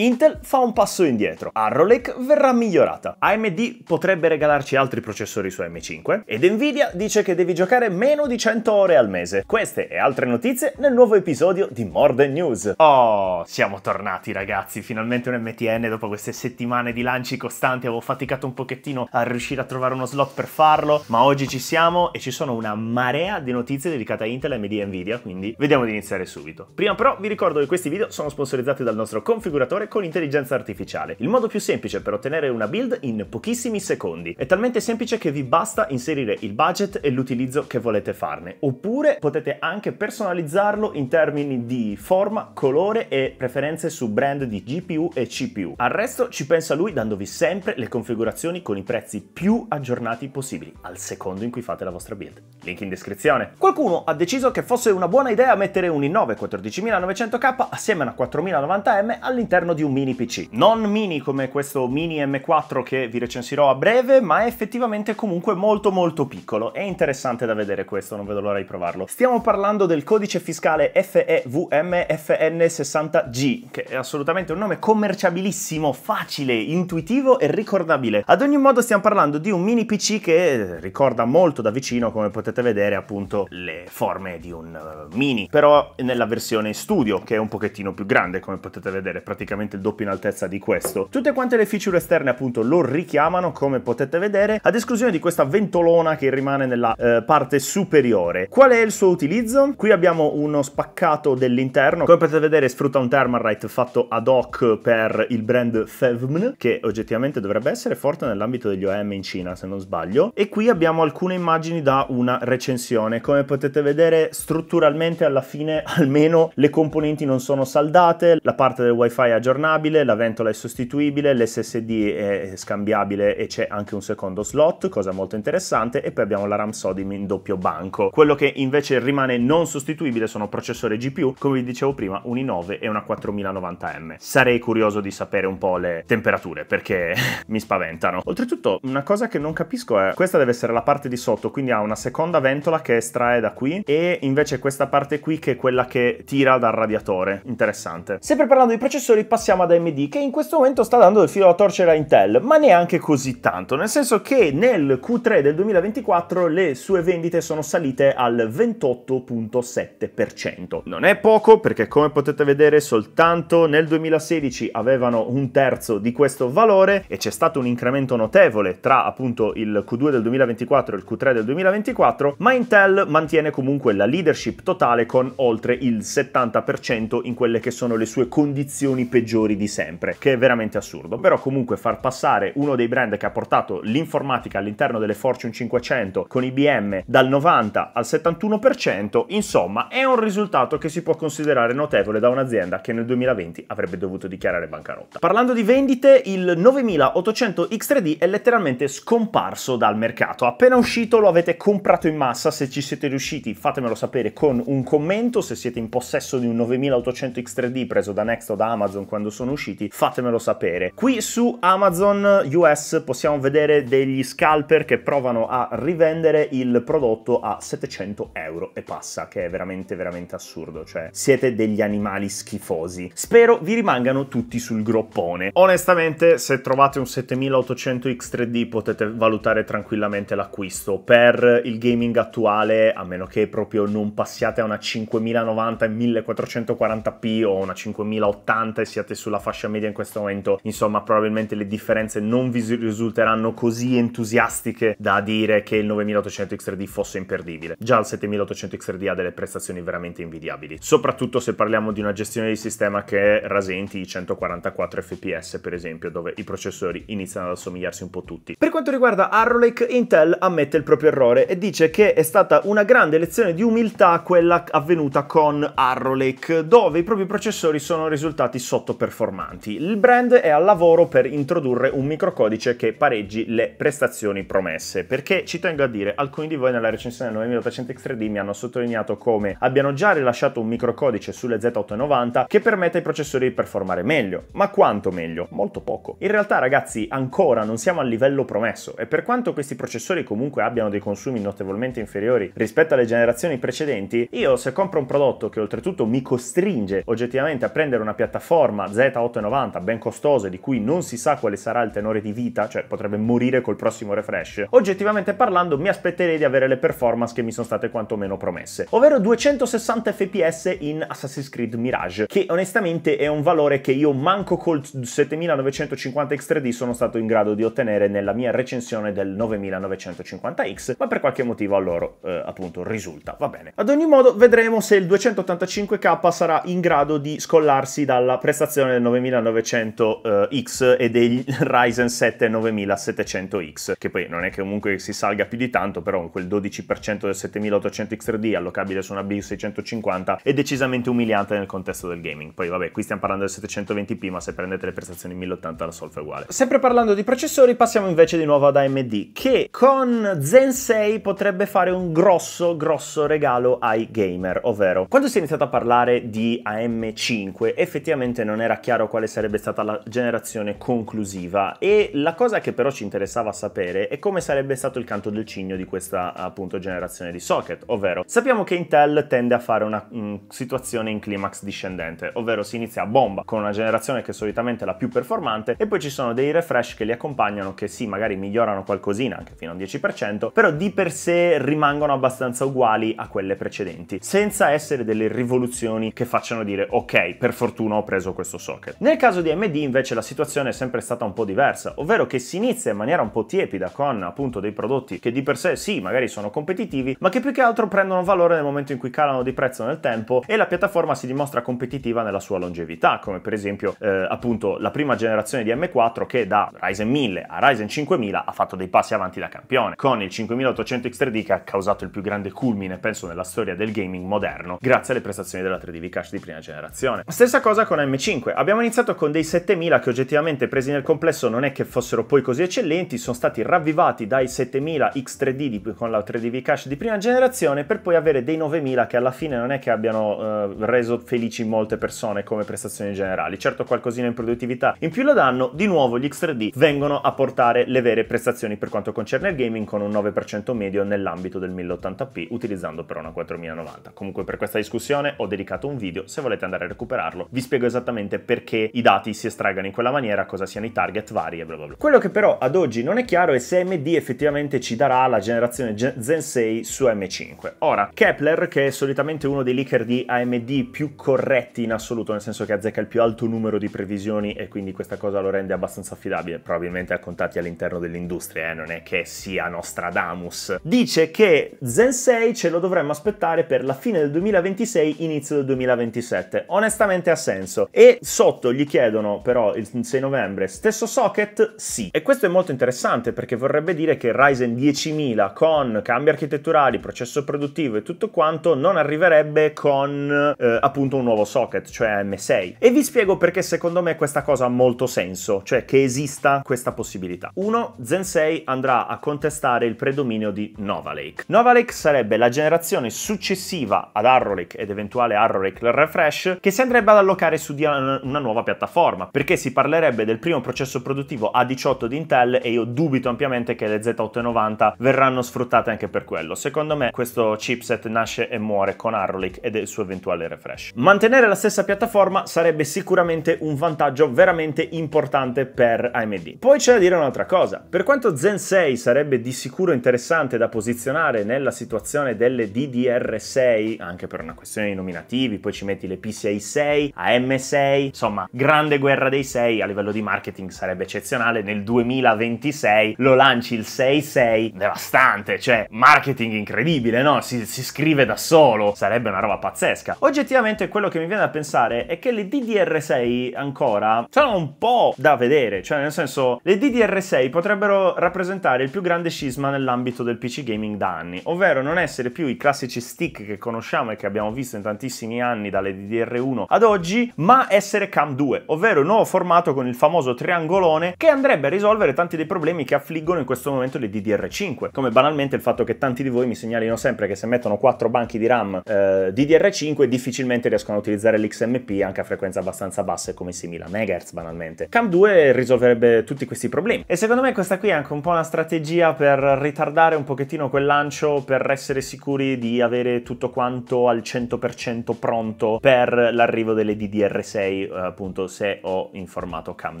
Intel fa un passo indietro, Arrow Lake verrà migliorata, AMD potrebbe regalarci altri processori su M5 ed Nvidia dice che devi giocare meno di 100 ore al mese. Queste e altre notizie nel nuovo episodio di More Than News. Oh, siamo tornati ragazzi, finalmente un MTN dopo queste settimane di lanci costanti, avevo faticato un pochettino a riuscire a trovare uno slot per farlo, ma oggi ci siamo e ci sono una marea di notizie dedicate a Intel, AMD e Nvidia, quindi vediamo di iniziare subito. Prima però vi ricordo che questi video sono sponsorizzati dal nostro configuratore con intelligenza artificiale. Il modo più semplice per ottenere una build in pochissimi secondi. È talmente semplice che vi basta inserire il budget e l'utilizzo che volete farne. Oppure potete anche personalizzarlo in termini di forma, colore e preferenze su brand di GPU e CPU. Al resto ci pensa lui dandovi sempre le configurazioni con i prezzi più aggiornati possibili al secondo in cui fate la vostra build. Link in descrizione. Qualcuno ha deciso che fosse una buona idea mettere un i9 14900K assieme a una 4090M all'interno di un mini PC. Non mini come questo mini M4 che vi recensirò a breve, ma è effettivamente comunque molto molto piccolo. È interessante da vedere questo, non vedo l'ora di provarlo. Stiamo parlando del codice fiscale FEVMFN60G, che è assolutamente un nome commerciabilissimo, facile, intuitivo e ricordabile. Ad ogni modo stiamo parlando di un mini PC che ricorda molto da vicino, come potete vedere, appunto le forme di un eh, mini, però nella versione studio, che è un pochettino più grande, come potete vedere, praticamente praticamente il doppio in altezza di questo. Tutte quante le feature esterne appunto lo richiamano come potete vedere, ad esclusione di questa ventolona che rimane nella eh, parte superiore. Qual è il suo utilizzo? Qui abbiamo uno spaccato dell'interno, come potete vedere sfrutta un Thermarite fatto ad hoc per il brand Fevmn, che oggettivamente dovrebbe essere forte nell'ambito degli OM in Cina se non sbaglio, e qui abbiamo alcune immagini da una recensione. Come potete vedere strutturalmente alla fine almeno le componenti non sono saldate, la parte del wifi ha già aggiornabile, la ventola è sostituibile, l'SSD è scambiabile e c'è anche un secondo slot, cosa molto interessante, e poi abbiamo la RAM Sodim in doppio banco. Quello che invece rimane non sostituibile sono processore GPU, come vi dicevo prima, un i9 e una 4090M. Sarei curioso di sapere un po' le temperature perché mi spaventano. Oltretutto, una cosa che non capisco è questa deve essere la parte di sotto, quindi ha una seconda ventola che estrae da qui e invece questa parte qui che è quella che tira dal radiatore. Interessante. Sempre parlando di processori, passiamo passiamo ad AMD che in questo momento sta dando il filo a torcere a Intel, ma neanche così tanto, nel senso che nel Q3 del 2024 le sue vendite sono salite al 28.7%. Non è poco perché come potete vedere soltanto nel 2016 avevano un terzo di questo valore e c'è stato un incremento notevole tra appunto il Q2 del 2024 e il Q3 del 2024, ma Intel mantiene comunque la leadership totale con oltre il 70% in quelle che sono le sue condizioni peggiori peggiori di sempre, che è veramente assurdo. Però comunque far passare uno dei brand che ha portato l'informatica all'interno delle Fortune 500 con IBM dal 90 al 71%, insomma, è un risultato che si può considerare notevole da un'azienda che nel 2020 avrebbe dovuto dichiarare bancarotta. Parlando di vendite, il 9800 X3D è letteralmente scomparso dal mercato. Appena uscito lo avete comprato in massa, se ci siete riusciti fatemelo sapere con un commento, se siete in possesso di un 9800 X3D preso da Next o da Amazon quando quando sono usciti, fatemelo sapere. Qui su Amazon US possiamo vedere degli scalper che provano a rivendere il prodotto a 700 euro e passa, che è veramente veramente assurdo, cioè siete degli animali schifosi. Spero vi rimangano tutti sul groppone. Onestamente, se trovate un 7800 X3D potete valutare tranquillamente l'acquisto. Per il gaming attuale, a meno che proprio non passiate a una 5090 e 1440p o una 5080 e siate siate sulla fascia media in questo momento, insomma probabilmente le differenze non vi risulteranno così entusiastiche da dire che il 9800 x 3 d fosse imperdibile. Già il 7800 x 3 d ha delle prestazioni veramente invidiabili, soprattutto se parliamo di una gestione di sistema che rasenti i 144 fps per esempio, dove i processori iniziano ad assomigliarsi un po' tutti. Per quanto riguarda Arrow Lake, Intel ammette il proprio errore e dice che è stata una grande lezione di umiltà quella avvenuta con Arrow Lake, dove i propri processori sono risultati sotto performanti. Il brand è al lavoro per introdurre un microcodice che pareggi le prestazioni promesse, perché ci tengo a dire, alcuni di voi nella recensione del 9800 X3D mi hanno sottolineato come abbiano già rilasciato un microcodice sulle Z890 che permette ai processori di performare meglio. Ma quanto meglio? Molto poco. In realtà ragazzi ancora non siamo al livello promesso e per quanto questi processori comunque abbiano dei consumi notevolmente inferiori rispetto alle generazioni precedenti, io se compro un prodotto che oltretutto mi costringe oggettivamente a prendere una piattaforma Z890 ben costose di cui non si sa quale sarà il tenore di vita, cioè potrebbe morire col prossimo refresh, oggettivamente parlando mi aspetterei di avere le performance che mi sono state quantomeno promesse, ovvero 260 fps in Assassin's Creed Mirage, che onestamente è un valore che io manco col 7950 X3D sono stato in grado di ottenere nella mia recensione del 9950X, ma per qualche motivo a loro eh, appunto risulta, va bene. Ad ogni modo vedremo se il 285K sarà in grado di scollarsi dalla prestazione generazione del 9900X eh, e del Ryzen 7 9700X, che poi non è che comunque si salga più di tanto, però quel 12% del 7800 X3D allocabile su una B650 è decisamente umiliante nel contesto del gaming. Poi vabbè, qui stiamo parlando del 720p, ma se prendete le prestazioni 1080 la solfa è uguale. Sempre parlando di processori, passiamo invece di nuovo ad AMD, che con Zen 6 potrebbe fare un grosso, grosso regalo ai gamer, ovvero quando si è iniziato a parlare di AM5 effettivamente non non era chiaro quale sarebbe stata la generazione conclusiva e la cosa che però ci interessava sapere è come sarebbe stato il canto del cigno di questa appunto generazione di socket, ovvero sappiamo che Intel tende a fare una mh, mm, situazione in climax discendente, ovvero si inizia a bomba con una generazione che è solitamente è la più performante e poi ci sono dei refresh che li accompagnano che sì magari migliorano qualcosina anche fino a un 10% però di per sé rimangono abbastanza uguali a quelle precedenti senza essere delle rivoluzioni che facciano dire ok per fortuna ho preso questo questo socket. Nel caso di AMD invece la situazione è sempre stata un po' diversa, ovvero che si inizia in maniera un po' tiepida con appunto dei prodotti che di per sé sì magari sono competitivi, ma che più che altro prendono valore nel momento in cui calano di prezzo nel tempo e la piattaforma si dimostra competitiva nella sua longevità, come per esempio eh, appunto la prima generazione di M4 che da Ryzen 1000 a Ryzen 5000 ha fatto dei passi avanti da campione, con il 5800 X3D che ha causato il più grande culmine penso nella storia del gaming moderno grazie alle prestazioni della 3DV Cache di prima generazione. Stessa cosa con M5 5. Abbiamo iniziato con dei 7000 che oggettivamente presi nel complesso non è che fossero poi così eccellenti, sono stati ravvivati dai 7000 X3D di, con la 3DV Cache di prima generazione per poi avere dei 9000 che alla fine non è che abbiano eh, reso felici molte persone come prestazioni generali. Certo qualcosina in produttività in più lo danno, di nuovo gli X3D vengono a portare le vere prestazioni per quanto concerne il gaming con un 9% medio nell'ambito del 1080p utilizzando però una 4090. Comunque per questa discussione ho dedicato un video, se volete andare a recuperarlo vi spiego esattamente esattamente perché i dati si estraggano in quella maniera, cosa siano i target vari e bla bla bla. Quello che però ad oggi non è chiaro è se AMD effettivamente ci darà la generazione Zen 6 su M5. Ora, Kepler, che è solitamente uno dei leaker di AMD più corretti in assoluto, nel senso che azzecca il più alto numero di previsioni e quindi questa cosa lo rende abbastanza affidabile, probabilmente a contatti all'interno dell'industria, eh? non è che sia Nostradamus, dice che Zen 6 ce lo dovremmo aspettare per la fine del 2026, inizio del 2027. Onestamente ha senso. E sotto gli chiedono però il 6 novembre stesso socket? Sì. E questo è molto interessante perché vorrebbe dire che Ryzen 10000 con cambi architetturali, processo produttivo e tutto quanto non arriverebbe con eh, appunto un nuovo socket, cioè M6. E vi spiego perché secondo me questa cosa ha molto senso, cioè che esista questa possibilità. uno Zen 6 andrà a contestare il predominio di Nova Lake. Nova Lake sarebbe la generazione successiva ad Arrow Lake ed eventuale Arrow Lake Refresh che si andrebbe ad allocare su Dialog una, nuova piattaforma, perché si parlerebbe del primo processo produttivo A18 di Intel e io dubito ampiamente che le Z890 verranno sfruttate anche per quello. Secondo me questo chipset nasce e muore con Arrolik e del suo eventuale refresh. Mantenere la stessa piattaforma sarebbe sicuramente un vantaggio veramente importante per AMD. Poi c'è da dire un'altra cosa, per quanto Zen 6 sarebbe di sicuro interessante da posizionare nella situazione delle DDR6, anche per una questione di nominativi, poi ci metti le PCI 6, AM6, 6, insomma grande guerra dei 6 a livello di marketing sarebbe eccezionale, nel 2026 lo lanci il 6-6, devastante, cioè marketing incredibile, no? Si, si scrive da solo, sarebbe una roba pazzesca. Oggettivamente quello che mi viene da pensare è che le DDR6 ancora sono un po' da vedere, cioè nel senso le DDR6 potrebbero rappresentare il più grande scisma nell'ambito del PC gaming da anni, ovvero non essere più i classici stick che conosciamo e che abbiamo visto in tantissimi anni dalle DDR1 ad oggi, ma essere essere CAM2, ovvero il nuovo formato con il famoso triangolone che andrebbe a risolvere tanti dei problemi che affliggono in questo momento le DDR5, come banalmente il fatto che tanti di voi mi segnalino sempre che se mettono 4 banchi di RAM eh, DDR5 difficilmente riescono a utilizzare l'XMP anche a frequenze abbastanza basse come 6000 MHz banalmente. CAM2 risolverebbe tutti questi problemi e secondo me questa qui è anche un po' una strategia per ritardare un pochettino quel lancio per essere sicuri di avere tutto quanto al 100% pronto per l'arrivo delle DDR6 6 eh, appunto se ho in formato cam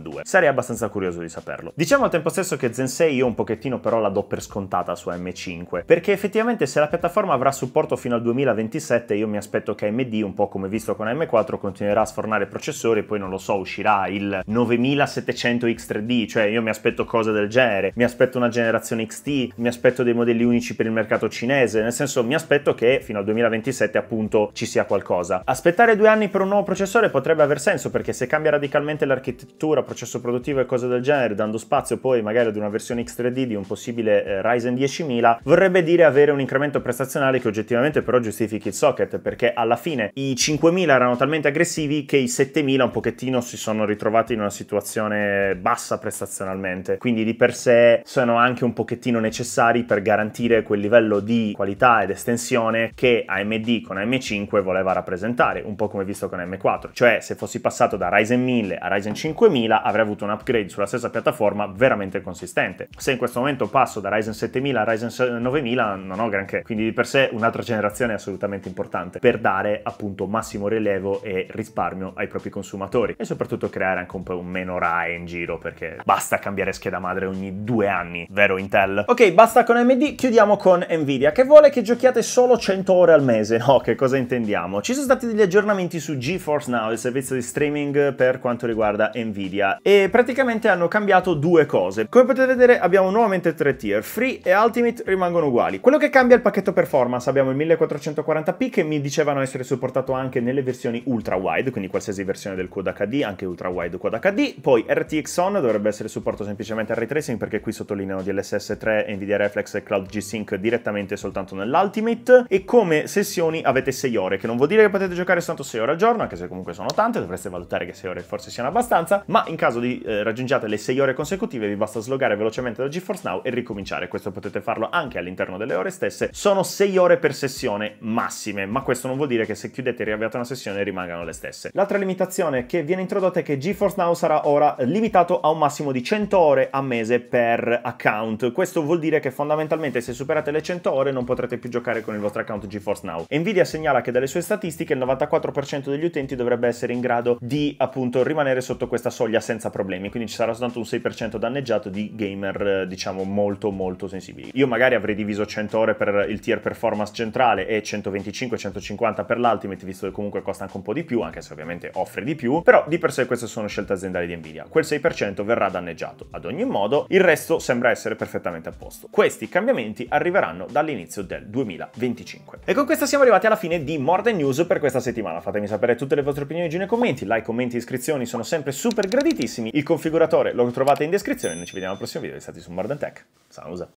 2 sarei abbastanza curioso di saperlo diciamo al tempo stesso che Zen 6 io un pochettino però la do per scontata su M5 perché effettivamente se la piattaforma avrà supporto fino al 2027 io mi aspetto che AMD un po' come visto con M4 continuerà a sfornare processori poi non lo so uscirà il 9700 X3D cioè io mi aspetto cose del genere mi aspetto una generazione XT mi aspetto dei modelli unici per il mercato cinese nel senso mi aspetto che fino al 2027 appunto ci sia qualcosa aspettare due anni per un nuovo processore potrebbe aver super senso perché se cambia radicalmente l'architettura, processo produttivo e cose del genere, dando spazio poi magari ad una versione X3D di un possibile eh, Ryzen 10000, vorrebbe dire avere un incremento prestazionale che oggettivamente però giustifichi il socket perché alla fine i 5000 erano talmente aggressivi che i 7000 un pochettino si sono ritrovati in una situazione bassa prestazionalmente, quindi di per sé sono anche un pochettino necessari per garantire quel livello di qualità ed estensione che AMD con M5 voleva rappresentare, un po' come visto con M4, cioè se fosse fossi passato da Ryzen 1000 a Ryzen 5000 avrei avuto un upgrade sulla stessa piattaforma veramente consistente. Se in questo momento passo da Ryzen 7000 a Ryzen 9000 non ho granché, quindi di per sé un'altra generazione è assolutamente importante per dare appunto massimo rilievo e risparmio ai propri consumatori e soprattutto creare anche un po' un meno RAE in giro perché basta cambiare scheda madre ogni due anni, vero Intel? Ok, basta con AMD, chiudiamo con Nvidia che vuole che giochiate solo 100 ore al mese. No, che cosa intendiamo? Ci sono stati degli aggiornamenti su GeForce Now, il servizio di di streaming per quanto riguarda Nvidia e praticamente hanno cambiato due cose. Come potete vedere abbiamo nuovamente tre tier, Free e Ultimate rimangono uguali. Quello che cambia è il pacchetto performance, abbiamo il 1440p che mi dicevano essere supportato anche nelle versioni ultra wide, quindi qualsiasi versione del Quad HD, anche ultra wide Quad HD, poi RTX on dovrebbe essere supporto semplicemente al ray tracing perché qui sottolineano DLSS 3, Nvidia Reflex e Cloud G-Sync direttamente soltanto nell'Ultimate e come sessioni avete 6 ore, che non vuol dire che potete giocare soltanto 6 ore al giorno, anche se comunque sono tante, dovreste valutare che 6 ore forse siano abbastanza, ma in caso di eh, raggiungiate le 6 ore consecutive vi basta slogare velocemente da GeForce Now e ricominciare, questo potete farlo anche all'interno delle ore stesse, sono 6 ore per sessione massime, ma questo non vuol dire che se chiudete e riavviate una sessione rimangano le stesse. L'altra limitazione che viene introdotta è che GeForce Now sarà ora limitato a un massimo di 100 ore a mese per account, questo vuol dire che fondamentalmente se superate le 100 ore non potrete più giocare con il vostro account GeForce Now. Nvidia segnala che dalle sue statistiche il 94% degli utenti dovrebbe essere in grado grado di appunto rimanere sotto questa soglia senza problemi, quindi ci sarà soltanto un 6% danneggiato di gamer eh, diciamo molto molto sensibili. Io magari avrei diviso 100 ore per il tier performance centrale e 125-150 per l'ultimate, visto che comunque costa anche un po' di più, anche se ovviamente offre di più, però di per sé queste sono scelte aziendali di Nvidia. Quel 6% verrà danneggiato. Ad ogni modo, il resto sembra essere perfettamente a posto. Questi cambiamenti arriveranno dall'inizio del 2025. E con questo siamo arrivati alla fine di More Than News per questa settimana. Fatemi sapere tutte le vostre opinioni nei commenti commenti, like, commenti e iscrizioni sono sempre super graditissimi. Il configuratore lo trovate in descrizione, noi ci vediamo al prossimo video, restate su More Than Tech. Sausa!